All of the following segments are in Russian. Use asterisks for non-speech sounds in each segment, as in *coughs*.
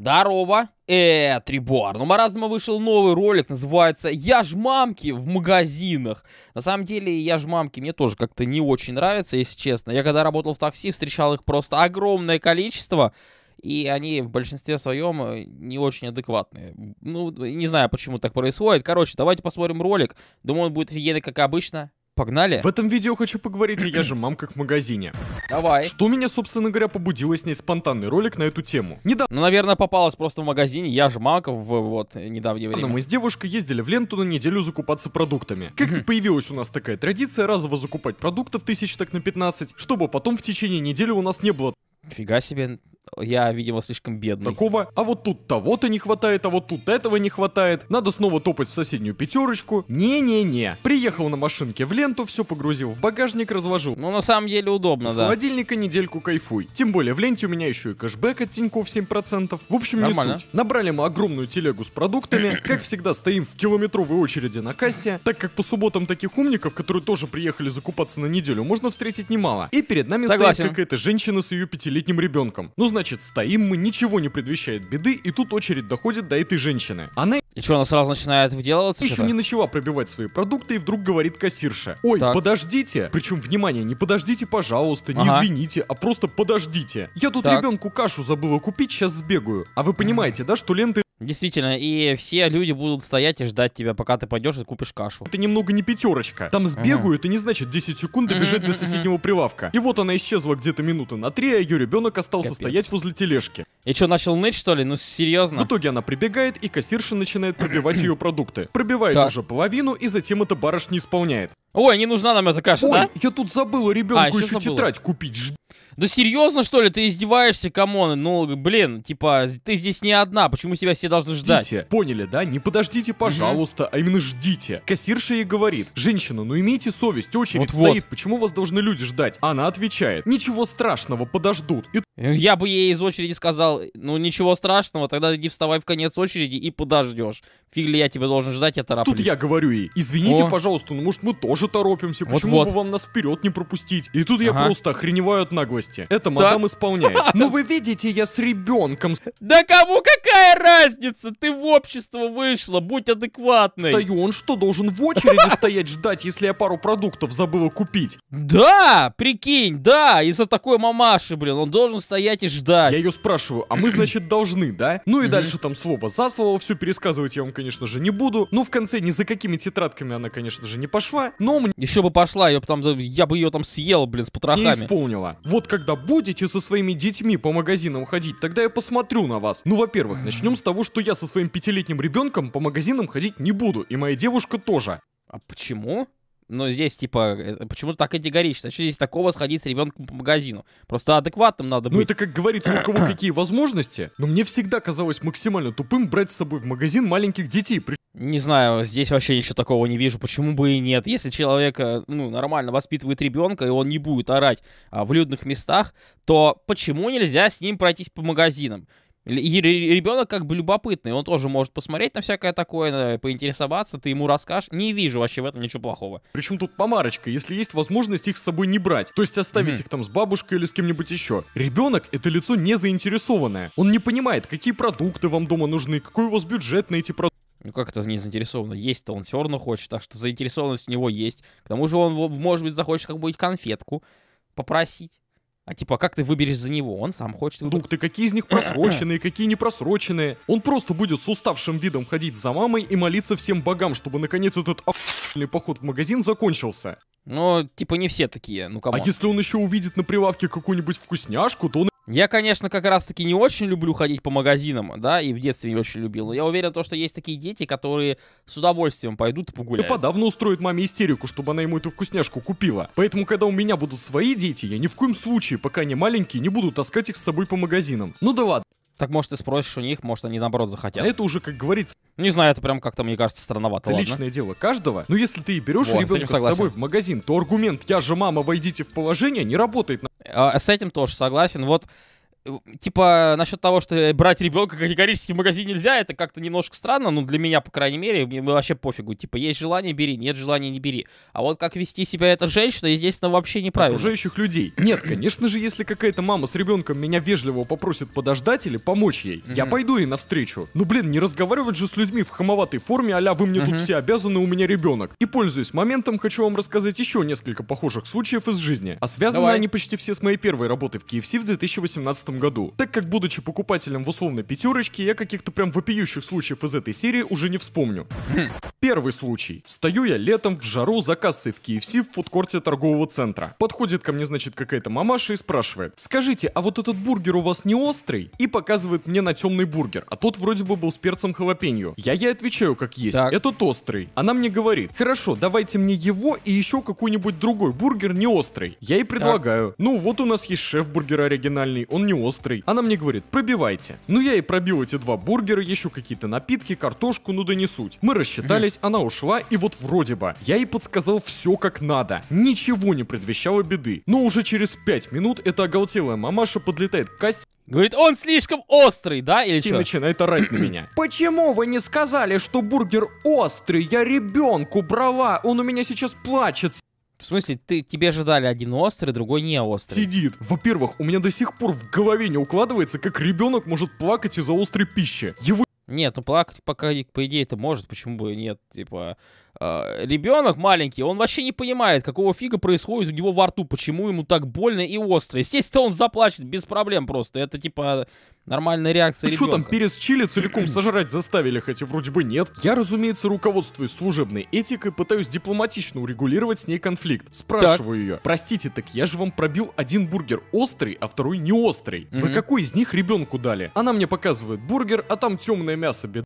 Здорово! Э, Трибуар. Ну, Маразма вышел новый ролик, называется «Я ж мамки в магазинах». На самом деле, «Я ж мамки» мне тоже как-то не очень нравится, если честно. Я когда работал в такси, встречал их просто огромное количество, и они в большинстве своем э, не очень адекватные. Ну, не знаю, почему так происходит. Короче, давайте посмотрим ролик. Думаю, он будет офигенный, как обычно. Погнали. В этом видео хочу поговорить о «Я же мам как в магазине». Давай. Что меня, собственно говоря, побудило снять спонтанный ролик на эту тему? Недавно. Ну, наверное, попалась просто в магазине «Я же мамка» в вот недавнее время. Мы с девушкой ездили в ленту на неделю закупаться продуктами. Как-то появилась у нас такая традиция разово закупать продуктов тысяч так на 15, чтобы потом в течение недели у нас не было Фига себе, я, видимо, слишком бедный. Такого, а вот тут того-то не хватает, а вот тут этого не хватает. Надо снова топать в соседнюю пятерочку. Не-не-не. Приехал на машинке в ленту, все погрузил в багажник, разложил. Ну, на самом деле удобно, в да. холодильника недельку кайфуй. Тем более в ленте у меня еще и кэшбэк от Тиньков 7%. В общем, Нормально. не суть. Набрали мы огромную телегу с продуктами. *clears throat* Как всегда, стоим в километровой очереди на кассе. Так как по субботам таких умников, которые тоже приехали закупаться на неделю, можно встретить немало. И перед нами Согласен. стоит какая-то женщина с ее пяти десятилетним ребенком. Ну, значит, стоим мы, ничего не предвещает беды, и тут очередь доходит до этой женщины. Она и что, она сразу начинает выделываться? Еще не начала пробивать свои продукты, и вдруг говорит кассирша. Ой, так. подождите. Причем, внимание, не подождите, пожалуйста, не ага. извините, а просто подождите. Я тут так. ребенку кашу забыла купить, сейчас сбегаю. А вы понимаете, да, что ленты Действительно, и все люди будут стоять и ждать тебя, пока ты пойдешь и купишь кашу. Это немного не пятерочка. Там сбегаю, это не значит 10 секунд добежать до соседнего прилавка. И вот она исчезла где-то минуты на три, а ее ребенок остался Капец. стоять возле тележки. И что, начал ныть, что ли? Ну, серьезно? В итоге она прибегает, и кассирша начинает пробивать ее продукты. Пробивает да. уже половину, и затем это барышня исполняет. Ой, не нужна нам эта каша, Ой, да? я тут забыла ребенку а, еще, еще забыла. тетрадь купить. Да серьезно, что ли? Ты издеваешься, камон? Ну, блин, типа, ты здесь не одна, почему себя все должны ждать? Ждите, поняли, да? Не подождите, пожалуйста, угу. а именно ждите. Кассирша ей говорит, женщина, ну имейте совесть, очередь вот -вот. стоит, почему вас должны люди ждать? Она отвечает, ничего страшного, подождут. И... Э, я бы ей из очереди сказал, ну ничего страшного, тогда иди вставай в конец очереди и подождешь. Фиг ли я тебя должен ждать, я тороплюсь. Тут я говорю ей, извините, О. пожалуйста, ну может мы тоже торопимся, вот почему вот бы вам нас вперед не пропустить? И тут ага. я просто охреневаю от наглости месте. Это мадам исполняет. *laughs* Ну вы видите, я с ребенком. Да кому какая разница? Ты в общество вышла, будь адекватной. Стою, он что, должен в очереди *laughs* стоять ждать, если я пару продуктов забыла купить? Да, прикинь, да, из-за такой мамаши, блин, он должен стоять и ждать. Я ее спрашиваю, а мы, *clears throat* значит, должны, да? Ну и дальше там слово за слово, все пересказывать я вам, конечно же, не буду. Ну, в конце ни за какими тетрадками она, конечно же, не пошла, но мне... Еще бы пошла, я бы там, я бы ее там съел, блин, с потрохами. Не исполнила. Вот когда будете со своими детьми по магазинам ходить, тогда я посмотрю на вас. Ну, во-первых, начнем с того, что я со своим пятилетним ребенком по магазинам ходить не буду, и моя девушка тоже. А почему? но ну, здесь, типа, почему так категорично? А что здесь такого сходить с ребенком по магазину? Просто адекватным надо ну, быть. Ну, это как говорится, у кого *clears throat* какие возможности. Но мне всегда казалось максимально тупым брать с собой в магазин маленьких детей. Не знаю, здесь вообще ничего такого не вижу, почему бы и нет. Если человек э, ну, нормально воспитывает ребенка, и он не будет орать а, в людных местах, то почему нельзя с ним пройтись по магазинам? ребенок как бы любопытный, он тоже может посмотреть на всякое такое, э, поинтересоваться, ты ему расскажешь. Не вижу вообще в этом ничего плохого. Причем тут помарочка, если есть возможность их с собой не брать, то есть оставить mm-hmm. их там с бабушкой или с кем-нибудь еще. Ребенок это лицо не заинтересованное. Он не понимает, какие продукты вам дома нужны, какой у вас бюджет на эти продукты ну как это не заинтересованно? Есть-то он все равно хочет, так что заинтересованность у него есть. К тому же он, может быть, захочет как бы конфетку попросить. А типа, как ты выберешь за него? Он сам хочет выбрать. Дух, ты какие из них просроченные, какие не просроченные? Он просто будет с уставшим видом ходить за мамой и молиться всем богам, чтобы наконец этот охуенный поход в магазин закончился. Ну, типа, не все такие, ну кому. А если он еще увидит на прилавке какую-нибудь вкусняшку, то он я, конечно, как раз-таки не очень люблю ходить по магазинам, да, и в детстве не очень любил, но я уверен, то, что есть такие дети, которые с удовольствием пойдут и погуляют. Да подавно устроит маме истерику, чтобы она ему эту вкусняшку купила. Поэтому, когда у меня будут свои дети, я ни в коем случае, пока они маленькие, не буду таскать их с собой по магазинам. Ну да ладно. Так может ты спросишь у них, может они наоборот захотят. А это уже, как говорится, не знаю, это прям как-то, мне кажется, странновато. Это ладно. личное дело каждого. Но если ты берешь вот, ребенка с, с собой в магазин, то аргумент «я же мама, войдите в положение» не работает. А, с этим тоже согласен. Вот Э, типа, насчет того, что э, брать ребенка категорически в магазин нельзя, это как-то немножко странно, ну, для меня, по крайней мере, мне вообще пофигу. Типа, есть желание, бери, нет желания, не бери. А вот как вести себя эта женщина, естественно, вообще неправильно. Окружающих людей. Нет, конечно же, если какая-то мама с ребенком меня вежливо попросит подождать или помочь ей, mm-hmm. я пойду ей навстречу. Ну, блин, не разговаривать же с людьми в хамоватой форме, а вы мне mm-hmm. тут все обязаны, у меня ребенок. И, пользуясь моментом, хочу вам рассказать еще несколько похожих случаев из жизни. А связаны Давай. они почти все с моей первой работы в KFC в 2018 году, так как будучи покупателем в условной пятерочке, я каких-то прям вопиющих случаев из этой серии уже не вспомню. Хм. Первый случай. Стою я летом в жару за кассой в KFC в фудкорте торгового центра. Подходит ко мне, значит, какая-то мамаша и спрашивает. Скажите, а вот этот бургер у вас не острый? И показывает мне на темный бургер, а тот вроде бы был с перцем халапеньо. Я ей отвечаю как есть, так. этот острый. Она мне говорит, хорошо, давайте мне его и еще какой-нибудь другой бургер не острый. Я ей предлагаю. Так. Ну вот у нас есть шеф-бургер оригинальный, он не острый. Она мне говорит, пробивайте. Ну я и пробил эти два бургера, еще какие-то напитки, картошку, ну да не суть. Мы рассчитались, она ушла, и вот вроде бы. Я ей подсказал все как надо. Ничего не предвещало беды. Но уже через пять минут эта оголтелая мамаша подлетает к кассе, Говорит, он слишком острый, да, или что? И начинает орать на меня. *clears throat* Почему вы не сказали, что бургер острый? Я ребенку брала, он у меня сейчас плачет, в смысле, ты, тебе же дали один острый, другой не острый. Сидит. Во-первых, у меня до сих пор в голове не укладывается, как ребенок может плакать из-за острой пищи. Его... Нет, ну плакать пока, по идее, это может, почему бы нет, типа... Э, ребенок маленький, он вообще не понимает, какого фига происходит у него во рту, почему ему так больно и остро. Естественно, он заплачет без проблем просто. Это типа нормальная реакция Ты ребенка. что там, перец чили целиком сожрать заставили, хотя вроде бы нет? Я, разумеется, руководствуюсь служебной этикой, пытаюсь дипломатично урегулировать с ней конфликт. Спрашиваю ее. Простите, так я же вам пробил один бургер острый, а второй не острый. Вы какой из них ребенку дали? Она мне показывает бургер, а там темное мясо, беда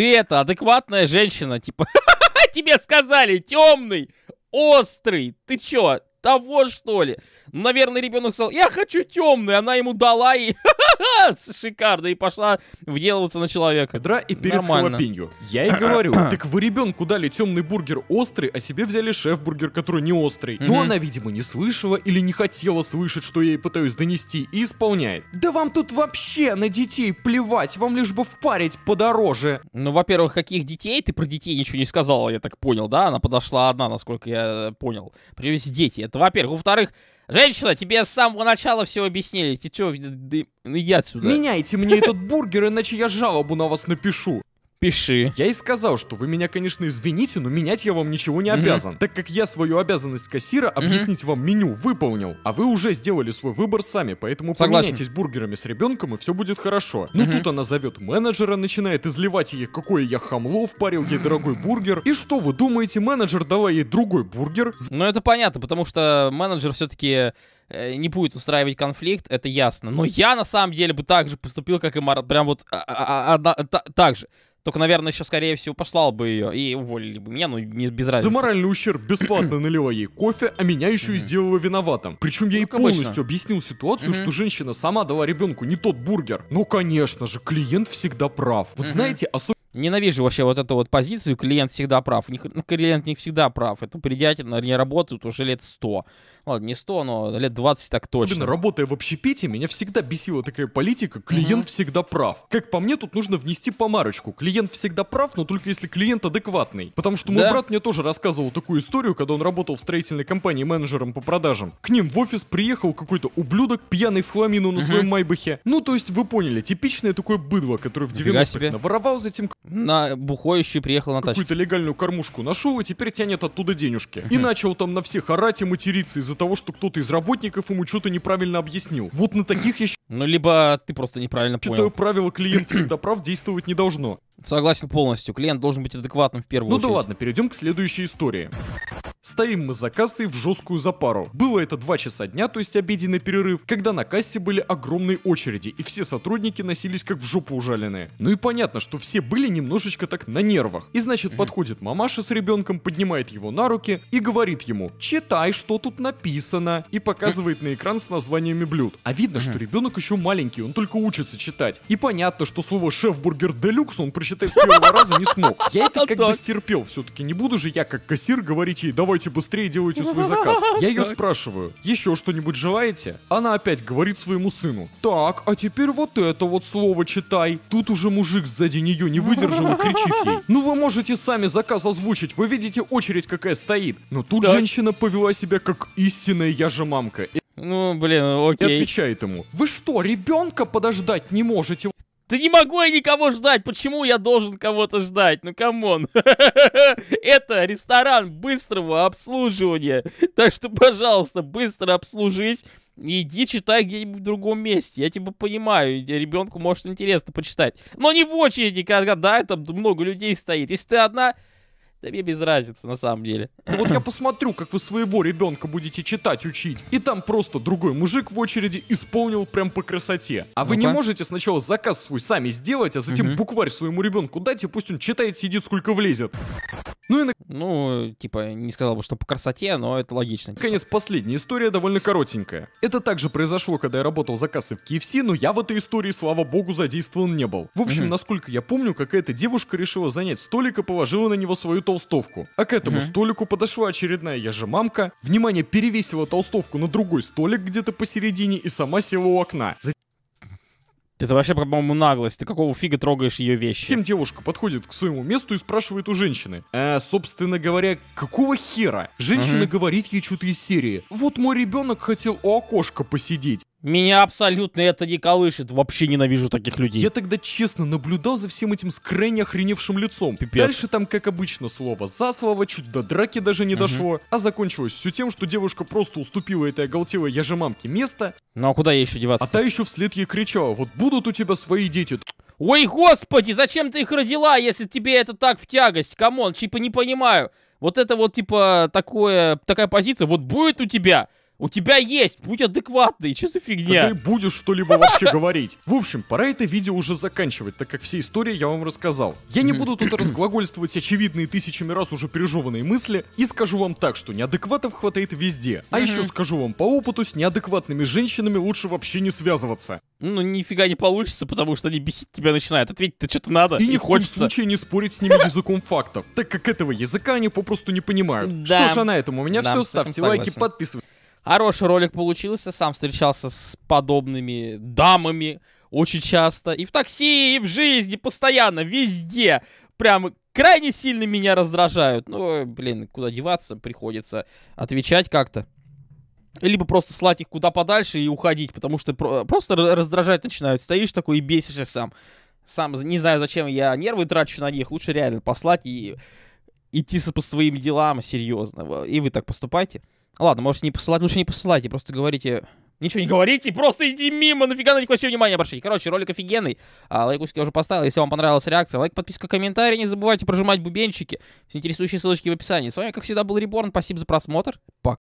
ты это, адекватная женщина, типа, *laughs* тебе сказали, темный, острый, ты чё, того, что ли? Наверное, ребенок сказал, я хочу темный. Она ему дала и *laughs* шикарно. И пошла вделываться на человека. Кедра и перец халапеньо. Я и говорю. *coughs* Так вы ребенку дали темный бургер острый, а себе взяли шеф-бургер, который не острый. Но она, видимо, не слышала или не хотела слышать, что я ей пытаюсь донести, и исполняет. Да вам тут вообще на детей плевать, вам лишь бы впарить подороже. Ну, во-первых, каких детей? Ты про детей ничего не сказала, я так понял, да? Она подошла одна, насколько я понял. Причем здесь дети, это во-первых. Во-вторых, женщина, тебе с самого начала все объяснили. Ты что, иди отсюда. Меняйте мне этот бургер, иначе я жалобу на вас напишу пиши. Я и сказал, что вы меня, конечно, извините, но менять я вам ничего не обязан, так как я свою обязанность кассира объяснить вам меню выполнил, а вы уже сделали свой выбор сами, поэтому Согласен. поменяйтесь бургерами с ребенком и все будет хорошо. Ну тут она зовет менеджера, начинает изливать ей, какое я хамло, впарил ей дорогой бургер. И что вы думаете, менеджер, давай ей другой бургер? Ну это понятно, потому что менеджер все-таки э, не будет устраивать конфликт, это ясно. Но я на самом деле бы так же поступил, как и Марат. Прям вот а, а, а, так же. Только, наверное, еще, скорее всего, послал бы ее и уволили бы меня, ну, не без разницы. Да моральный ущерб бесплатно *clears throat* налила ей кофе, а меня еще и сделала виноватым. Причем я ну, ей полностью обычно. объяснил ситуацию, что женщина сама дала ребенку не тот бургер. Но, конечно же, клиент всегда прав. Вот знаете, особенно Ненавижу вообще вот эту вот позицию, клиент всегда прав. Не, ну, клиент не всегда прав. Это предатель, не работают уже лет 100. Ладно, не 100, но лет 20 так точно. Блин, работая в общепите, меня всегда бесила такая политика, клиент mm-hmm. всегда прав. Как по мне, тут нужно внести помарочку. Клиент всегда прав, но только если клиент адекватный. Потому что мой да? брат мне тоже рассказывал такую историю, когда он работал в строительной компании менеджером по продажам. К ним в офис приехал какой-то ублюдок, пьяный в хламину на mm-hmm. своем майбахе. Ну, то есть, вы поняли, типичное такое быдло, которое в 90-х наворовал, затем на бухой приехал на тачке. Какую-то легальную кормушку нашел, и теперь тянет оттуда денежки. И начал там на всех орать и материться из-за того, что кто-то из работников ему что-то неправильно объяснил. Вот на таких я Ну, либо ты просто неправильно понял. Читаю правила клиент всегда прав действовать не должно. Согласен полностью. Клиент должен быть адекватным в первую ну, очередь. Ну да ладно, перейдем к следующей истории. Стоим мы за кассой в жесткую запару. Было это 2 часа дня, то есть обеденный перерыв, когда на кассе были огромные очереди, и все сотрудники носились как в жопу ужаленные. Ну и понятно, что все были немножечко так на нервах. И значит, подходит мамаша с ребенком, поднимает его на руки и говорит ему, читай, что тут написано, и показывает на экран с названиями блюд. А видно, что ребенок еще маленький, он только учится читать. И понятно, что слово шеф-бургер делюкс он прочитать с первого раза не смог. Я это а как бы стерпел, все-таки не буду же я как кассир говорить ей, давай давайте быстрее делайте свой заказ. *laughs* Я ее спрашиваю, еще что-нибудь желаете? Она опять говорит своему сыну, так, а теперь вот это вот слово читай. Тут уже мужик сзади нее не выдержал и кричит ей, *laughs* ну вы можете сами заказ озвучить, вы видите очередь какая стоит. Но тут так. женщина повела себя как истинная я же мамка. Ну, блин, окей. И отвечает ему, вы что, ребенка подождать не можете? Да не могу я никого ждать, почему я должен кого-то ждать? Ну, камон. *laughs* Это ресторан быстрого обслуживания. Так что, пожалуйста, быстро обслужись. иди читай где-нибудь в другом месте. Я типа понимаю, ребенку может интересно почитать. Но не в очереди, когда, да, там много людей стоит. Если ты одна, да мне без разницы, на самом деле. вот я посмотрю, как вы своего ребенка будете читать, учить. И там просто другой мужик в очереди исполнил прям по красоте. А вы не можете сначала заказ свой сами сделать, а затем угу. букварь своему ребенку дать, и пусть он читает, сидит, сколько влезет. Ну, и на... ну, типа, не сказал бы, что по красоте, но это логично. Типа. Наконец, последняя история довольно коротенькая. Это также произошло, когда я работал за кассой в KFC, но я в этой истории, слава богу, задействован не был. В общем, угу. насколько я помню, какая-то девушка решила занять столик и положила на него свою толстовку. А к этому угу. столику подошла очередная я же мамка, внимание, перевесила толстовку на другой столик где-то посередине и сама села у окна. Затем это вообще, по-моему, наглость. Ты какого фига трогаешь ее вещи? Тем девушка подходит к своему месту и спрашивает у женщины. Э, собственно говоря, какого хера? Женщина угу. говорит ей что-то из серии. Вот мой ребенок хотел у окошка посидеть. Меня абсолютно это не колышет. Вообще ненавижу таких людей. Я тогда честно наблюдал за всем этим с крайне охреневшим лицом. Пипец. Дальше там, как обычно, слово за слово, чуть до драки даже не угу. дошло. А закончилось все тем, что девушка просто уступила этой оголтелой яжемамке место. Ну а куда ей еще деваться? А та еще вслед ей кричала, вот будут у тебя свои дети. Ой, господи, зачем ты их родила, если тебе это так в тягость? Камон, типа не понимаю. Вот это вот, типа, такое, такая позиция, вот будет у тебя у тебя есть, будь адекватный, что за фигня? Ты будешь что-либо вообще *laughs* говорить. В общем, пора это видео уже заканчивать, так как все истории я вам рассказал. Я не буду тут разглагольствовать очевидные тысячами раз уже пережеванные мысли и скажу вам так, что неадекватов хватает везде. А еще скажу вам по опыту, с неадекватными женщинами лучше вообще не связываться. Ну, нифига не получится, потому что они бесить тебя начинают. Ответить-то что-то надо. И, и ни в коем случае не спорить с ними *laughs* языком фактов, так как этого языка они попросту не понимают. Да. Что же а на этом? У меня все. Ставьте лайки, подписывайтесь. Хороший ролик получился, сам встречался с подобными дамами очень часто. И в такси, и в жизни, постоянно, везде. Прям крайне сильно меня раздражают. Ну, блин, куда деваться, приходится отвечать как-то. Либо просто слать их куда подальше и уходить, потому что просто раздражать начинают. Стоишь такой и бесишься сам. Сам не знаю, зачем я нервы трачу на них. Лучше реально послать и идти по своим делам серьезно. И вы так поступайте. Ладно, можете не посылать, лучше не посылайте, просто говорите... Ничего не говорите, просто иди мимо, нафига на них вообще внимание обращать. Короче, ролик офигенный, а, лайкусик я уже поставил, если вам понравилась реакция. Лайк, подписка, комментарий, не забывайте прожимать бубенчики. Все интересующие ссылочки в описании. С вами, как всегда, был Реборн, спасибо за просмотр, пока.